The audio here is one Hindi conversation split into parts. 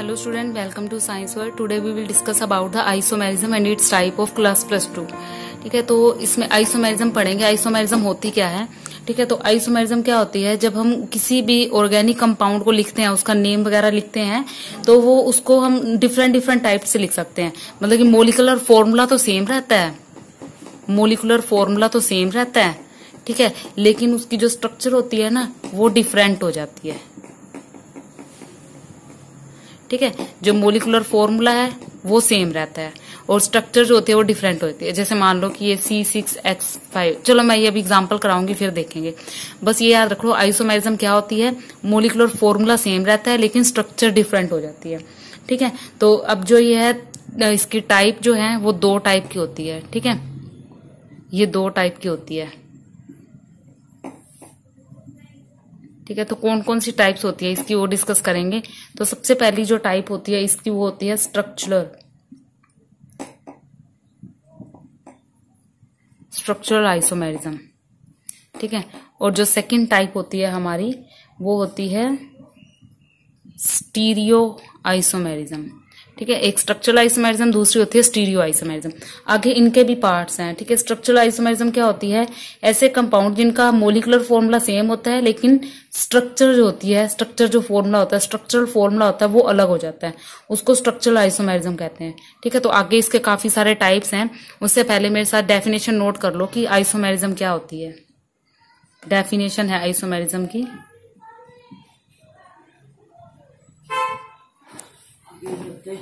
hello student welcome to science world today we will discuss about the isomerism and its type of class plus two ठीक है तो इसमें आइसोमेरिज्म पढ़ेंगे आइसोमेरिज्म होती क्या है ठीक है तो आइसोमेरिज्म क्या होती है जब हम किसी भी ऑर्गेनिक कंपाउंड को लिखते हैं उसका नेम वगैरह लिखते हैं तो वो उसको हम डिफरेंट डिफरेंट टाइप से लिख सकते हैं मतलब कि मोलिकुलर फॉर्मूला तो सेम रहता है मोलिकुलर फॉर्मूला तो सेम रहता है ठीक है लेकिन उसकी जो स्ट्रक्चर होती है ना वो डिफरेंट हो जाती है ठीक है जो मोलिकुलर फॉर्मूला है वो सेम रहता है और स्ट्रक्चर जो होती है वो डिफरेंट होती है जैसे मान लो कि ये सी सिक्स एक्स फाइव चलो मैं ये अभी एग्जाम्पल कराऊंगी फिर देखेंगे बस ये याद रख लो आइसोमेरिज्म क्या होती है मोलिकुलर फॉर्मूला सेम रहता है लेकिन स्ट्रक्चर डिफरेंट हो जाती है ठीक है तो अब जो ये है इसकी टाइप जो है वो दो टाइप की होती है ठीक है ये दो टाइप की होती है ठीक है तो कौन कौन सी टाइप्स होती है इसकी वो डिस्कस करेंगे तो सबसे पहली जो टाइप होती है इसकी वो होती है स्ट्रक्चरल स्ट्रक्चरल आइसोमेरिज्म ठीक है और जो सेकंड टाइप होती है हमारी वो होती है स्टीरियो आइसोमेरिज्म ठीक है एक स्ट्रक्चरल आइसोमेरिज्म दूसरी होती है स्टीरियो आइसोमेरिज्म आगे इनके भी पार्ट्स हैं ठीक है स्ट्रक्चरल आइसोमेरिज्म क्या होती है ऐसे कंपाउंड जिनका मोलिकुलर फॉर्मूला सेम होता है लेकिन स्ट्रक्चर जो होती है स्ट्रक्चर जो फॉर्मूला होता है स्ट्रक्चरल फॉर्मूला होता है वो अलग हो जाता है उसको स्ट्रक्चरल आइसोमेरिज्म कहते हैं ठीक है तो आगे इसके काफी सारे टाइप्स हैं उससे पहले मेरे साथ डेफिनेशन नोट कर लो कि आइसोमेरिज्म क्या होती है डेफिनेशन है आइसोमेरिज्म की 对对。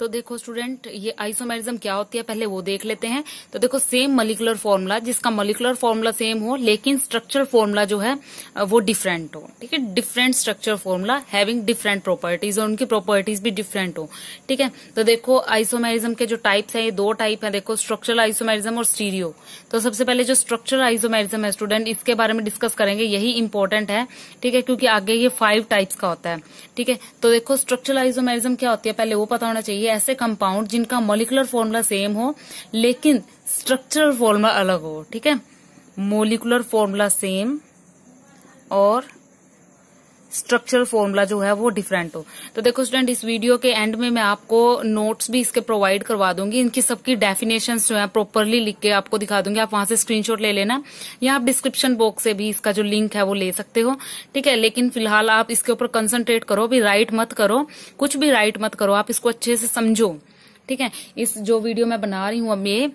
तो देखो स्टूडेंट ये आइसोमेरिज्म क्या होती है पहले वो देख लेते हैं तो देखो सेम मलिकुलर फॉर्मूला जिसका मलिकुलर फॉर्मूला सेम हो लेकिन स्ट्रक्चर फॉर्मूला जो है वो डिफरेंट हो ठीक है different structure formula having different properties और उनकी प्रॉपर्टीज भी डिफरेंट हो ठीक है तो देखो आइसोमेरिज्म के जो टाइप्स है ये दो टाइप है देखो स्ट्रक्चरल आइसोमेरिज्म और स्टीरियो तो सबसे पहले जो स्ट्रक्चरल आइसोमेरिज्म है स्टूडेंट इसके बारे में डिस्कस करेंगे यही इंपॉर्टेंट है ठीक है क्योंकि आगे ये फाइव टाइप्स का होता है ठीक है तो देखो स्ट्रक्चरल आइसोमेरिज्म क्या होती है पहले वो पता होना चाहिए चाहिए ऐसे कंपाउंड जिनका मोलिकुलर फॉर्मूला सेम हो लेकिन स्ट्रक्चरल फॉर्मूला अलग हो ठीक है मोलिकुलर फॉर्मूला सेम और स्ट्रक्चरल फॉर्मूला जो है वो डिफरेंट हो तो देखो स्टूडेंट इस वीडियो के एंड में मैं आपको नोट्स भी इसके प्रोवाइड करवा दूंगी इनकी सबकी डेफिनेशन जो है प्रॉपरली लिख के आपको दिखा दूंगी आप वहां से स्क्रीनशॉट ले लेना या आप डिस्क्रिप्शन बॉक्स से भी इसका जो लिंक है वो ले सकते हो ठीक है लेकिन फिलहाल आप इसके ऊपर कंसंट्रेट करो भी राइट मत करो कुछ भी राइट मत करो आप इसको अच्छे से समझो ठीक है इस जो वीडियो मैं बना रही हूं अब ये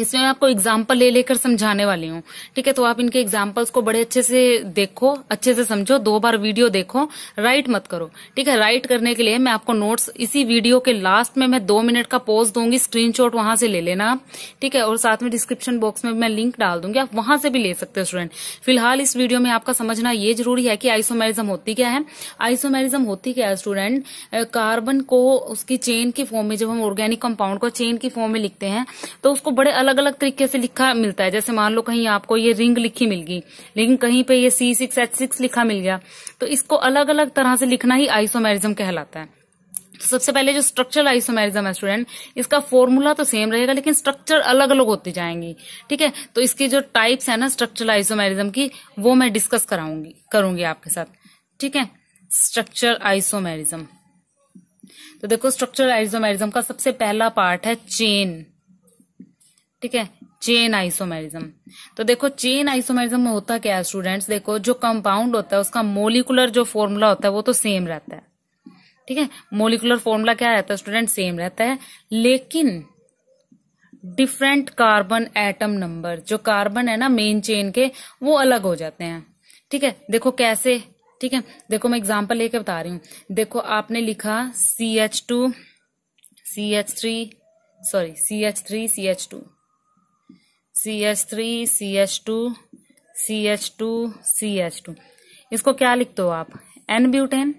इसमें मैं आपको एग्जाम्पल ले लेकर समझाने वाली हूँ ठीक है तो आप इनके एग्जाम्पल्स को बड़े अच्छे से देखो अच्छे से समझो दो बार वीडियो देखो राइट मत करो ठीक है राइट करने के लिए मैं आपको नोट्स इसी वीडियो के लास्ट में मैं दो मिनट का पोज दूंगी स्क्रीनशॉट वहां से ले लेना आप ठीक है और साथ में डिस्क्रिप्शन बॉक्स में मैं लिंक डाल दूंगी आप वहां से भी ले सकते हो स्टूडेंट फिलहाल इस वीडियो में आपका समझना ये जरूरी है कि आइसोमेरिज्म होती क्या है आइसोमेरिज्म होती क्या है स्टूडेंट कार्बन को उसकी चेन की फॉर्म में जब हम ऑर्गेनिक कंपाउंड को चेन की फॉर्म में लिखते हैं तो उसको बड़े अलग अलग अलग तरीके से लिखा मिलता है जैसे मान लो कहीं आपको ये रिंग लिखी मिल गई लेकिन कहीं पे ये सी सिक्स एच सिक्स लिखा मिल गया तो इसको अलग अलग तरह से लिखना ही आइसोमेरिज्म कहलाता है तो सबसे पहले जो स्ट्रक्चर आइसोमेरिज्म है स्टूडेंट इसका फॉर्मूला तो सेम रहेगा लेकिन स्ट्रक्चर अलग अलग होती जाएंगी ठीक है तो इसकी जो टाइप्स है ना स्ट्रक्चरल आइसोमेरिज्म की वो मैं डिस्कस कराऊंगी करूंगी आपके साथ ठीक है स्ट्रक्चर आइसोमेरिज्म तो देखो स्ट्रक्चर आइसोमेरिज्म का सबसे पहला पार्ट है चेन ठीक है चेन आइसोमेरिज्म तो देखो चेन आइसोमेरिज्म में होता क्या है स्टूडेंट्स देखो जो कंपाउंड होता है उसका मोलिकुलर जो फॉर्मूला होता है वो तो सेम रहता है ठीक है मोलिकुलर फॉर्मूला क्या रहता है स्टूडेंट सेम रहता है लेकिन डिफरेंट कार्बन एटम नंबर जो कार्बन है ना मेन चेन के वो अलग हो जाते हैं ठीक है देखो कैसे ठीक है देखो मैं एग्जाम्पल लेके बता रही हूं देखो आपने लिखा C H two C H three sorry C H three C H two C H three C H two C H two C H two इसको क्या लिखते हो आप एन ब्यूटेन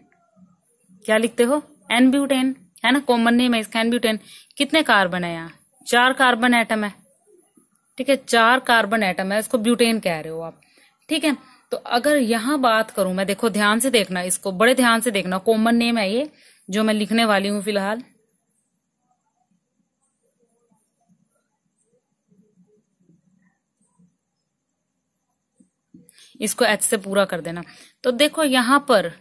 क्या लिखते हो एन ब्यूटेन है ना कॉमन नेम है इसका एन ब्यूटेन कितने कार्बन है यहाँ चार कार्बन एटम है ठीक है चार कार्बन एटम है इसको ब्यूटेन कह रहे हो आप ठीक है तो अगर यहां बात करूं मैं देखो ध्यान से देखना इसको बड़े ध्यान से देखना कॉमन नेम है ये जो मैं लिखने वाली हूं फिलहाल इसको एच से पूरा कर देना तो देखो यहां पर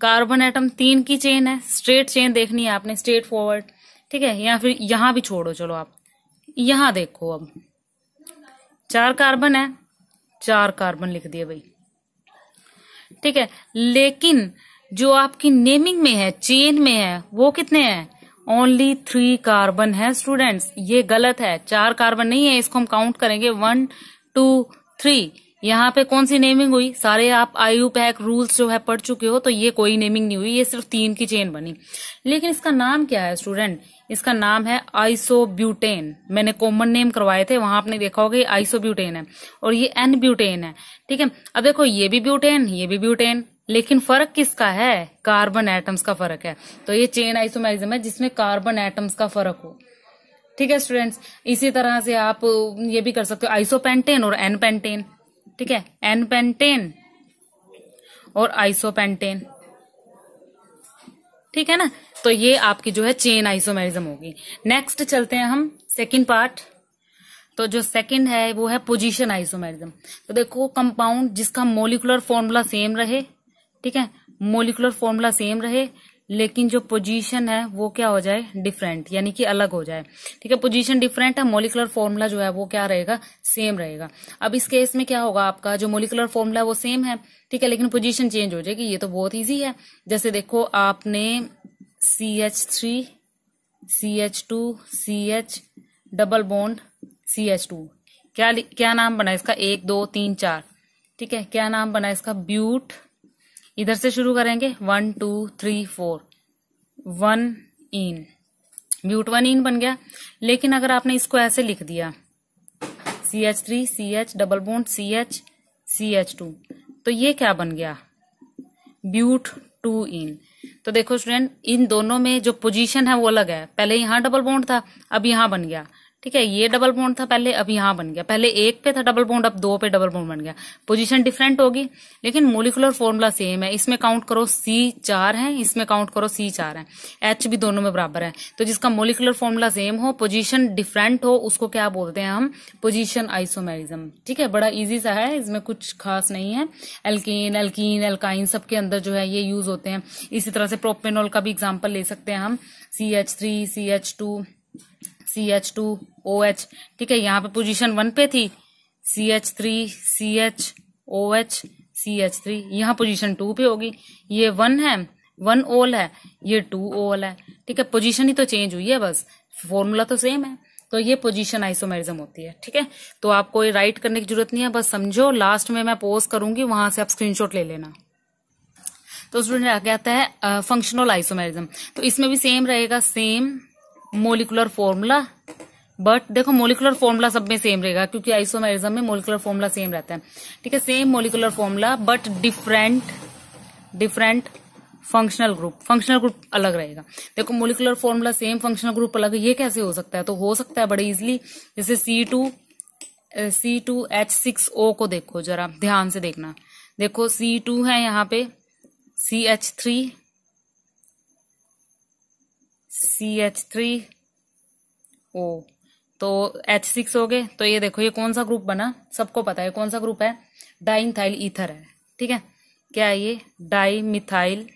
कार्बन एटम तीन की चेन है स्ट्रेट चेन देखनी है आपने स्ट्रेट फॉरवर्ड ठीक है या फिर यहां भी छोड़ो चलो आप यहां देखो अब चार कार्बन है चार कार्बन लिख दिए भाई ठीक है लेकिन जो आपकी नेमिंग में है चेन में है वो कितने हैं ओनली थ्री कार्बन है स्टूडेंट्स ये गलत है चार कार्बन नहीं है इसको हम काउंट करेंगे वन टू थ्री यहाँ पे कौन सी नेमिंग हुई सारे आप आयु पैक रूल्स जो है पढ़ चुके हो तो ये कोई नेमिंग नहीं हुई ये सिर्फ तीन की चेन बनी लेकिन इसका नाम क्या है स्टूडेंट इसका नाम है आइसोब्यूटेन मैंने कॉमन नेम करवाए थे वहां आपने देखा होगा ये आइसोब्यूटेन है और ये एन ब्यूटेन है ठीक है अब देखो ये भी ब्यूटेन ये भी ब्यूटेन लेकिन फर्क किसका है कार्बन एटम्स का फर्क है तो ये चेन आइसोमेरिज्म है जिसमें कार्बन एटम्स का फर्क हो ठीक है स्टूडेंट्स इसी तरह से आप ये भी कर सकते हो आइसोपेंटेन और एन पेंटेन ठीक है एन पेंटेन और आइसोपेंटेन ठीक है ना तो ये आपकी जो है चेन आइसोमेरिज्म होगी नेक्स्ट चलते हैं हम सेकंड पार्ट तो जो सेकंड है वो है पोजीशन आइसोमेरिज्म तो देखो कंपाउंड जिसका मोलिकुलर फॉर्मूला सेम रहे ठीक है मोलिकुलर फॉर्मूला सेम रहे लेकिन जो पोजीशन है वो क्या हो जाए डिफरेंट यानी कि अलग हो जाए ठीक है पोजीशन डिफरेंट है मोलिकुलर फॉर्मूला जो है वो क्या रहेगा सेम रहेगा अब इस केस में क्या होगा आपका जो मोलिकुलर फॉर्मूला वो सेम है ठीक है लेकिन पोजीशन चेंज हो जाएगी ये तो बहुत ईजी है जैसे देखो आपने C H three C H two C H double bond C H two क्या क्या नाम बना इसका एक दो तीन चार ठीक है क्या नाम बना इसका ब्यूट इधर से शुरू करेंगे one two three four one ene one ene बन गया लेकिन अगर आपने इसको ऐसे लिख दिया C H three C H double bond C H C H two तो ये क्या बन गया ब्यूट टू इन तो देखो स्टूडेंट इन दोनों में जो पोजीशन है वो अलग है पहले यहां डबल बोन्ड था अब यहां बन गया ठीक है ये डबल बोन्ड था पहले अब यहां बन गया पहले एक पे था डबल बोन्ड अब दो पे डबल बोन्ड बन गया पोजीशन डिफरेंट होगी लेकिन मोलिकुलर फॉर्मूला सेम है इसमें काउंट करो सी चार है इसमें काउंट करो सी चार है एच भी दोनों में बराबर है तो जिसका मोलिकुलर फॉर्मूला सेम हो पोजिशन डिफरेंट हो उसको क्या बोलते हैं हम पोजिशन आइसोमेरिज्म ठीक है बड़ा ईजी सा है इसमें कुछ खास नहीं है एल्किन एल्किन एल्काइन सबके अंदर जो है ये यूज होते हैं इसी तरह से प्रोपेनोल का भी एग्जाम्पल ले सकते हैं हम C H three C H two C H two O H ठीक है यहाँ पे पोजीशन वन पे थी C H three C H O H C H three यहाँ पोजीशन टू पे होगी ये वन है वन ओल है ये टू ओल है ठीक है पोजीशन ही तो चेंज हुई है बस फॉर्मूला तो सेम है तो ये पोजीशन आइसोमेरिज्म होती है ठीक है तो आपको ये राइट करने की जरूरत नहीं है बस समझो लास्ट में मैं पोस्ट करूंगी वहां से आप स्क्रीनशॉट ले लेना तो स्टूडेंट क्या कहता है फंक्शनल आइसोमेरिज्म तो इसमें भी सेम रहेगा सेम मोलिकुलर फॉर्मूला बट देखो मोलिकुलर फॉर्मूला सब में सेम रहेगा क्योंकि आइसोमेरिज्म में मोलिकुलर फॉर्मूला सेम रहता है ठीक है same molecular formula but different different functional group functional group अलग रहेगा देखो molecular formula same functional group अलग ये कैसे हो सकता है तो हो सकता है बड़े इजिली जैसे C two C two H six O को देखो जरा ध्यान से देखना देखो सी टू है यहाँ पे C H three C H three O तो एच सिक्स हो गए तो ये देखो ये कौन सा ग्रुप बना सबको पता है कौन सा ग्रुप है डाइन थाइल ईथर है ठीक है क्या है ये डाई मिथाइल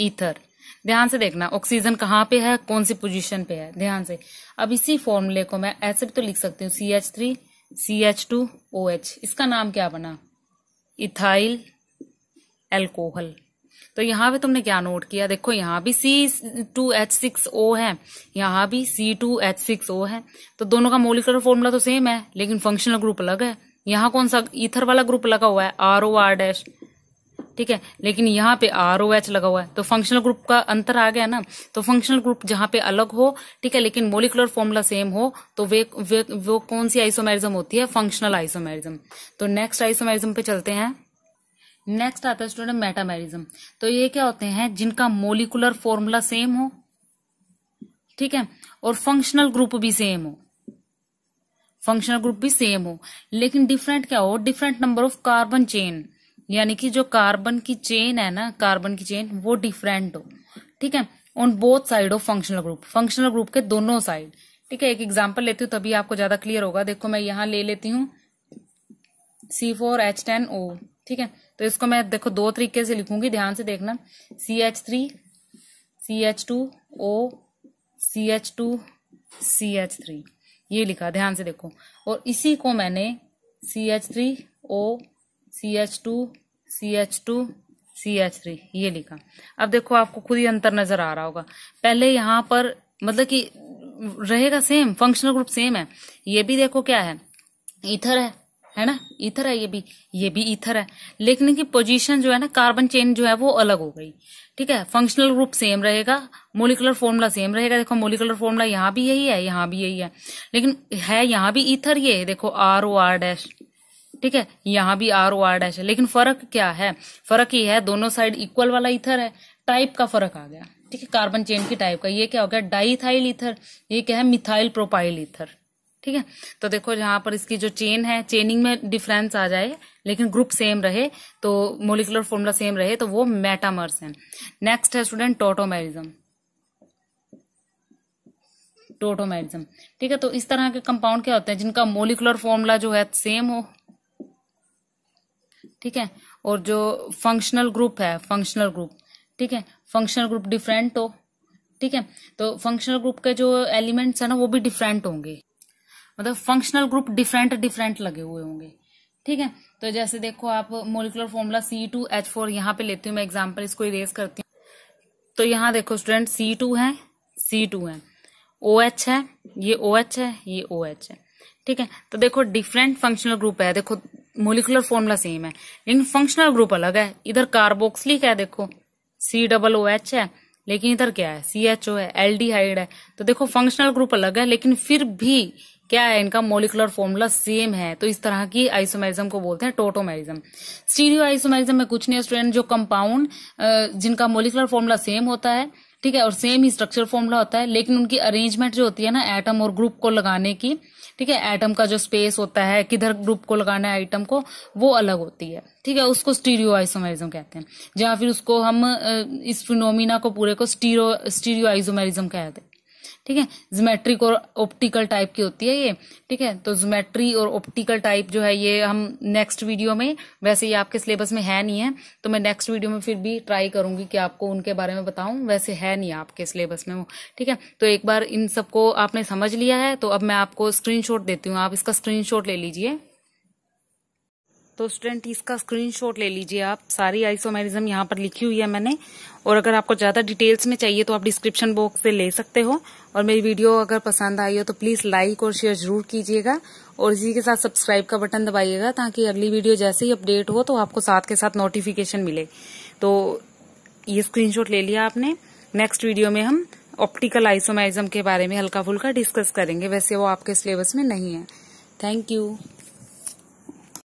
ईथर ध्यान से देखना ऑक्सीजन कहाँ पे है कौन सी पोजीशन पे है ध्यान से अब इसी फॉर्मूले को मैं ऐसे भी तो लिख सकती हूँ C H three C H two O H इसका नाम क्या बना इथाइल एल्कोहल तो यहाँ पे तुमने क्या नोट किया देखो यहाँ भी C two H six O है यहाँ भी C two H six O है तो दोनों का मोलिकुलर फॉर्मूला तो सेम है लेकिन फंक्शनल ग्रुप अलग है यहाँ कौन सा ईथर वाला ग्रुप लगा हुआ है आर ओ आर डैश ठीक है लेकिन यहाँ पे आर ओ एच लगा हुआ है तो फंक्शनल ग्रुप का अंतर आ गया ना तो फंक्शनल ग्रुप जहां पे अलग हो ठीक है लेकिन मोलिकुलर फॉर्मूला सेम हो तो वे, वे वो कौन सी आइसोमेरिज्म होती है फंक्शनल आइसोमेरिज्म तो नेक्स्ट आइसोमेरिज्म पे चलते हैं नेक्स्ट आता है स्टूडेंट मेटामेरिज्म तो ये क्या होते हैं जिनका मोलिकुलर फॉर्मूला सेम हो ठीक है और फंक्शनल ग्रुप भी सेम हो फंक्शनल ग्रुप भी सेम हो लेकिन डिफरेंट क्या हो different number of carbon chain यानी कि जो कार्बन की चेन है ना कार्बन की चेन वो डिफरेंट हो ठीक है on both side of functional group functional group के दोनों साइड ठीक है एक एग्जाम्पल लेती हूँ तभी आपको ज्यादा क्लियर होगा देखो मैं यहां ले लेती हूँ C four H ten O ठीक है तो इसको मैं देखो दो तरीके से लिखूंगी ध्यान से देखना C H three C H two O C H two C H three ये लिखा ध्यान से देखो और इसी को मैंने C H three O C H two C H two C H three ये लिखा अब देखो आपको खुद ही अंतर नजर आ रहा होगा पहले यहां पर मतलब कि रहेगा सेम फंक्शनल ग्रुप सेम है ये भी देखो क्या है इथर है है ना इथर है ये भी ये भी इथर है लेकिन इनकी पोजीशन जो है ना कार्बन चेन जो है वो अलग हो गई ठीक है फंक्शनल ग्रुप सेम रहेगा मोलिकुलर फॉर्मूला सेम रहेगा देखो मोलिकुलर फॉर्मूला यहाँ भी यही है यहाँ भी यही है लेकिन है यहाँ भी इथर ये देखो आर ओ आर डैश ठीक है यहाँ भी आर ओ आर डैश है लेकिन फर्क क्या है फर्क ये है दोनों साइड इक्वल वाला इथर है टाइप का फर्क आ गया ठीक है कार्बन चेन की टाइप का ये क्या हो गया डाईथाइल इथर ये क्या है मिथाइल प्रोपाइल इथर ठीक है तो देखो यहाँ पर इसकी जो चेन है चेनिंग में डिफरेंस आ जाए लेकिन ग्रुप सेम रहे तो मोलिकुलर फॉर्मूला सेम रहे तो वो मेटामर्स है नेक्स्ट है स्टूडेंट टोटोमेरिज्म टोटोमेरिज्म ठीक है तो इस तरह के कंपाउंड क्या होते हैं जिनका मोलिकुलर फॉर्मूला जो है सेम हो ठीक है और जो फंक्शनल ग्रुप है फंक्शनल ग्रुप ठीक है फंक्शनल ग्रुप डिफरेंट हो ठीक है तो फंक्शनल ग्रुप के जो एलिमेंट्स है ना वो भी डिफरेंट होंगे मतलब फंक्शनल ग्रुप डिफरेंट डिफरेंट लगे हुए होंगे ठीक है तो जैसे देखो आप molecular formula C two H four यहाँ पे लेती हूँ मैं एग्जाम्पल इसको इरेज करती हूँ तो यहाँ देखो स्टूडेंट सी टू है सी टू है ओ OH एच है ये ओ OH एच है ये ओ OH एच है ठीक है तो देखो डिफरेंट फंक्शनल ग्रुप है देखो मोलिकुलर फॉर्मूला सेम है लेकिन फंक्शनल ग्रुप अलग है इधर कार्बोक्सलिक है देखो सी डबल ओ एच है लेकिन इधर क्या है सी एच ओ है हाइड है तो देखो फंक्शनल ग्रुप अलग है लेकिन फिर भी क्या है इनका मोलिकुलर फॉर्मूला सेम है तो इस तरह की आइसोमेरिज्म को बोलते हैं टोटोमेरिज्म स्टीरियो आइसोमेरिज्म में कुछ नहीं स्टूडेंट जो कंपाउंड जिनका मोलिकुलर फॉर्मूला सेम होता है ठीक है और सेम ही स्ट्रक्चर फॉर्मूला होता है लेकिन उनकी अरेंजमेंट जो होती है ना एटम और ग्रुप को लगाने की ठीक है एटम का जो स्पेस होता है किधर ग्रुप को लगाना है आइटम को वो अलग होती है ठीक है उसको स्टीरियो आइसोमेरिज्म कहते हैं जहां फिर उसको हम इस फिनोमिना को पूरे को स्टीरो स्टीरियो आइसोमेरिज्म कहते हैं ठीक है जोमेट्रिक और ऑप्टिकल टाइप की होती है ये ठीक है तो जोमेट्री और ऑप्टिकल टाइप जो है ये हम नेक्स्ट वीडियो में वैसे ये आपके सिलेबस में है नहीं है तो मैं नेक्स्ट वीडियो में फिर भी ट्राई करूंगी कि आपको उनके बारे में बताऊं वैसे है नहीं आपके सिलेबस में वो ठीक है तो एक बार इन सबको आपने समझ लिया है तो अब मैं आपको स्क्रीन देती हूँ आप इसका स्क्रीन ले लीजिए तो स्टूडेंट इसका स्क्रीनशॉट ले लीजिए आप सारी आइसोमेरिज्म यहाँ पर लिखी हुई है मैंने और अगर आपको ज़्यादा डिटेल्स में चाहिए तो आप डिस्क्रिप्शन बॉक्स से ले सकते हो और मेरी वीडियो अगर पसंद आई हो तो प्लीज़ लाइक और शेयर जरूर कीजिएगा और इसी के साथ सब्सक्राइब का बटन दबाइएगा ताकि अगली वीडियो जैसे ही अपडेट हो तो आपको साथ के साथ नोटिफिकेशन मिले तो ये स्क्रीन ले लिया आपने नेक्स्ट वीडियो में हम ऑप्टिकल आइसोमेरिज्म के बारे में हल्का फुल्का डिस्कस करेंगे वैसे वो आपके सिलेबस में नहीं है थैंक यू